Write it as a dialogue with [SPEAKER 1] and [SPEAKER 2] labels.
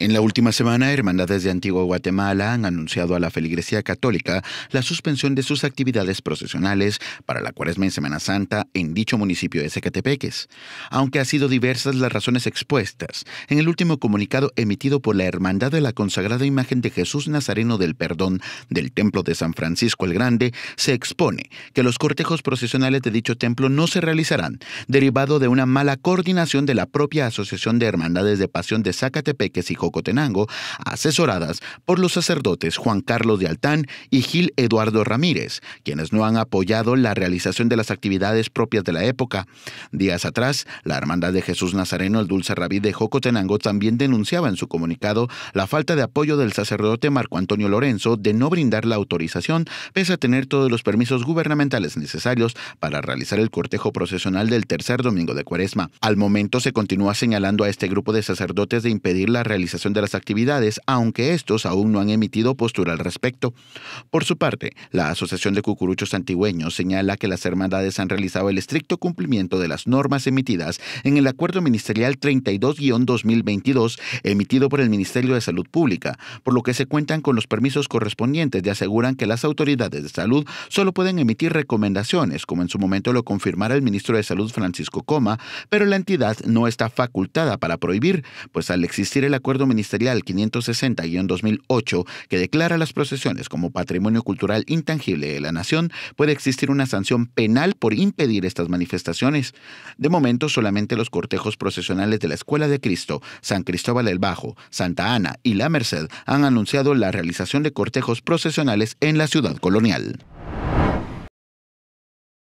[SPEAKER 1] En la última semana, hermandades de Antigua Guatemala han anunciado a la feligresía católica la suspensión de sus actividades procesionales para la cuaresma en Semana Santa en dicho municipio de Zacatepeques. Aunque han sido diversas las razones expuestas, en el último comunicado emitido por la Hermandad de la Consagrada Imagen de Jesús Nazareno del Perdón del Templo de San Francisco el Grande, se expone que los cortejos procesionales de dicho templo no se realizarán, derivado de una mala coordinación de la propia Asociación de Hermandades de Pasión de Zacatepeques y jorge Cotenango, asesoradas por los sacerdotes Juan Carlos de Altán y Gil Eduardo Ramírez, quienes no han apoyado la realización de las actividades propias de la época. Días atrás, la Hermandad de Jesús Nazareno, el Dulce Rabí de Jocotenango, también denunciaba en su comunicado la falta de apoyo del sacerdote Marco Antonio Lorenzo de no brindar la autorización, pese a tener todos los permisos gubernamentales necesarios para realizar el cortejo procesional del tercer domingo de Cuaresma. Al momento se continúa señalando a este grupo de sacerdotes de impedir la realización de las actividades, aunque estos aún no han emitido postura al respecto. Por su parte, la Asociación de Cucuruchos Antigüeños señala que las hermandades han realizado el estricto cumplimiento de las normas emitidas en el Acuerdo Ministerial 32-2022 emitido por el Ministerio de Salud Pública, por lo que se cuentan con los permisos correspondientes y aseguran que las autoridades de salud solo pueden emitir recomendaciones, como en su momento lo confirmara el ministro de Salud Francisco Coma, pero la entidad no está facultada para prohibir, pues al existir el acuerdo ministerial 560-2008 que declara las procesiones como patrimonio cultural intangible de la nación, puede existir una sanción penal por impedir estas manifestaciones. De momento, solamente los cortejos procesionales de la Escuela de Cristo, San Cristóbal del Bajo, Santa Ana y La Merced han anunciado la realización de cortejos procesionales en la ciudad colonial.